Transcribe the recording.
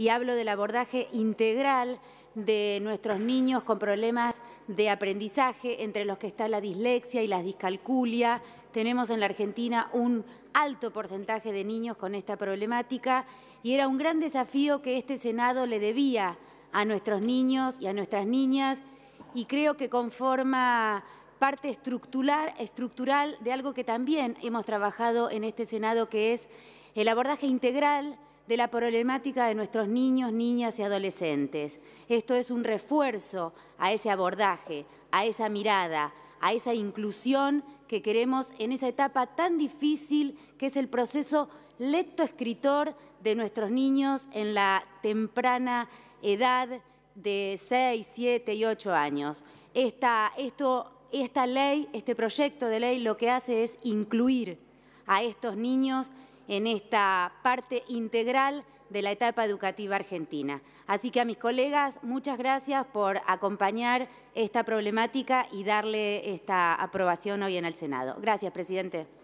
y hablo del abordaje integral de nuestros niños con problemas de aprendizaje, entre los que está la dislexia y la discalculia. Tenemos en la Argentina un alto porcentaje de niños con esta problemática y era un gran desafío que este Senado le debía a nuestros niños y a nuestras niñas y creo que conforma parte estructural, estructural de algo que también hemos trabajado en este Senado, que es el abordaje integral de la problemática de nuestros niños, niñas y adolescentes. Esto es un refuerzo a ese abordaje, a esa mirada, a esa inclusión que queremos en esa etapa tan difícil que es el proceso lectoescritor de nuestros niños en la temprana edad de 6, 7 y 8 años. Esta, esta ley, este proyecto de ley lo que hace es incluir a estos niños en esta parte integral de la etapa educativa argentina. Así que a mis colegas, muchas gracias por acompañar esta problemática y darle esta aprobación hoy en el Senado. Gracias, presidente.